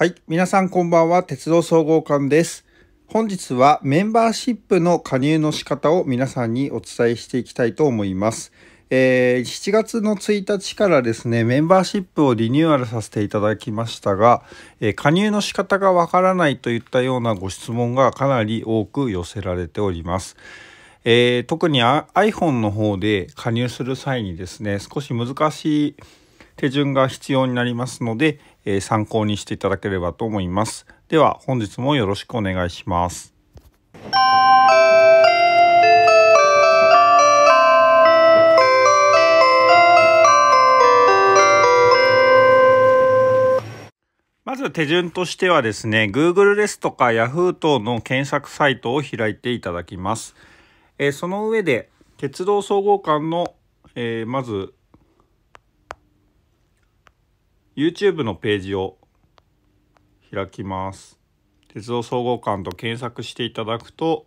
はい。皆さんこんばんは。鉄道総合館です。本日はメンバーシップの加入の仕方を皆さんにお伝えしていきたいと思います。えー、7月の1日からですね、メンバーシップをリニューアルさせていただきましたが、えー、加入の仕方がわからないといったようなご質問がかなり多く寄せられております。えー、特に iPhone の方で加入する際にですね、少し難しい手順が必要になりますので、え参考にしていただければと思います。では本日もよろしくお願いします。まず手順としてはですね、Google ですとか Yahoo 等の検索サイトを開いていただきます。えその上で、鉄道総合館の、えー、まず YouTube のページを開きます。鉄道総合館と検索していただくと、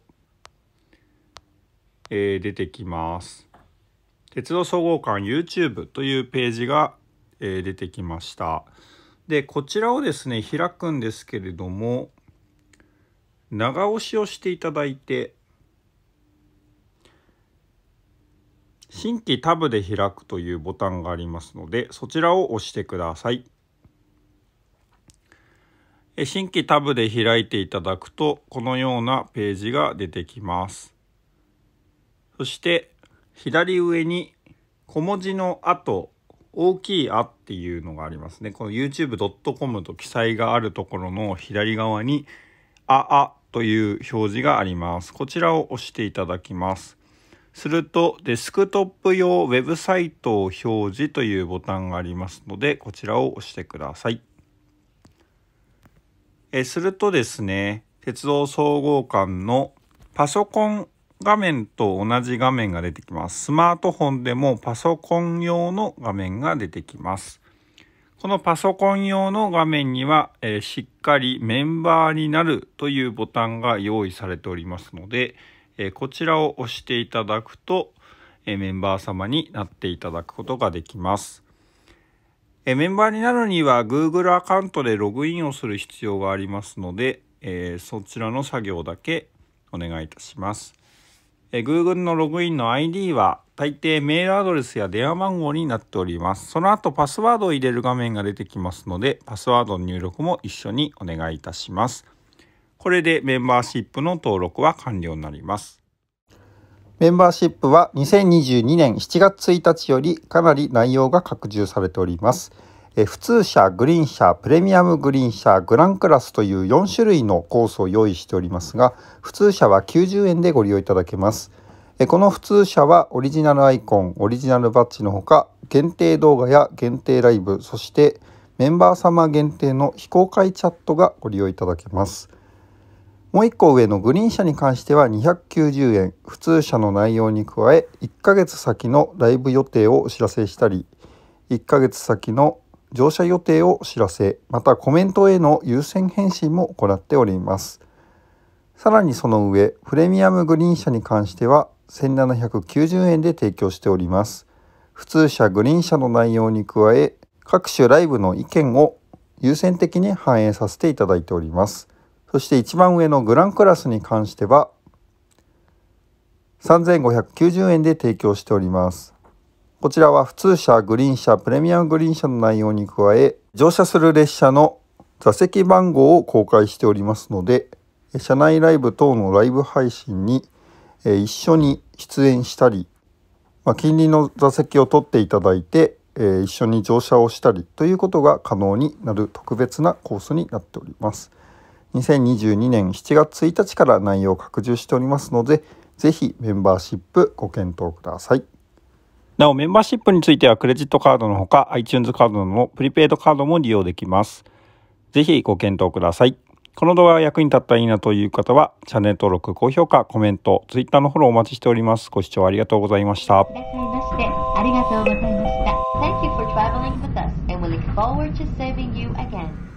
えー、出てきます。鉄道総合館 YouTube というページが、えー、出てきました。で、こちらをですね、開くんですけれども、長押しをしていただいて、新規タブで開くというボタンがありますので、そちらを押してください。新規タブで開いていただくと、このようなページが出てきます。そして、左上に小文字の後、大きい「あ」っていうのがありますね。この youtube.com と記載があるところの左側に「ああ」という表示があります。こちらを押していただきます。すると、デスクトップ用ウェブサイトを表示というボタンがありますので、こちらを押してください。えするとですね、鉄道総合館のパソコン画面と同じ画面が出てきます。スマートフォンでもパソコン用の画面が出てきます。このパソコン用の画面には、えー、しっかりメンバーになるというボタンが用意されておりますので、えこちらを押していただくと、えメンバー様になっていただくことができます。えメンバーになるには Google アカウントでログインをする必要がありますので、えそちらの作業だけお願いいたします。え Google のログインの ID は大抵メールアドレスや電話番号になっております。その後パスワードを入れる画面が出てきますので、パスワードの入力も一緒にお願いいたします。これでメンバーシップの登録は完了になります。メンバーシップは2022年7月1日よりかなり内容が拡充されております。え普通車、グリーン車、プレミアムグリーン車、グランクラスという4種類のコースを用意しておりますが、普通車は90円でご利用いただけます。えこの普通車はオリジナルアイコン、オリジナルバッジのほか、限定動画や限定ライブ、そしてメンバー様限定の非公開チャットがご利用いただけます。もう1個上のグリーン車に関しては290円普通車の内容に加え1ヶ月先のライブ予定をお知らせしたり1ヶ月先の乗車予定をお知らせまたコメントへの優先返信も行っておりますさらにその上プレミアムグリーン車に関しては1790円で提供しております普通車グリーン車の内容に加え各種ライブの意見を優先的に反映させていただいておりますそして一番上のグランクラスに関しては3590円で提供しております。こちらは普通車、グリーン車、プレミアムグリーン車の内容に加え、乗車する列車の座席番号を公開しておりますので、車内ライブ等のライブ配信に一緒に出演したり、まあ、近隣の座席を取っていただいて、一緒に乗車をしたりということが可能になる特別なコースになっております。2022年7月1日から内容を拡充しておりますので、ぜひメンバーシップご検討ください。なお、メンバーシップについてはクレジットカードのほか iTunes カードのプリペイドカードも利用できます。ぜひご検討ください。この動画が役に立ったらいいなという方は、チャンネル登録、高評価、コメント、Twitter のフォローお待ちしております。ご視聴ありがとうございました。ありがとうございました。Thank you for traveling with us and we look forward to saving you again.